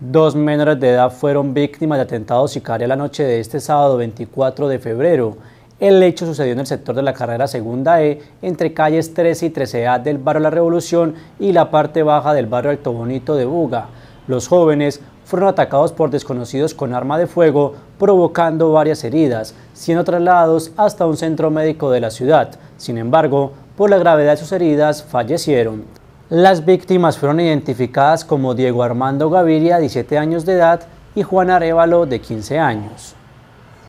Dos menores de edad fueron víctimas de atentados sicarios la noche de este sábado 24 de febrero. El hecho sucedió en el sector de la carrera segunda E, entre calles 13 y 13A del barrio La Revolución y la parte baja del barrio Alto Bonito de Buga. Los jóvenes fueron atacados por desconocidos con arma de fuego, provocando varias heridas, siendo trasladados hasta un centro médico de la ciudad. Sin embargo, por la gravedad de sus heridas, fallecieron. Las víctimas fueron identificadas como Diego Armando Gaviria, 17 años de edad, y Juan Arevalo, de 15 años.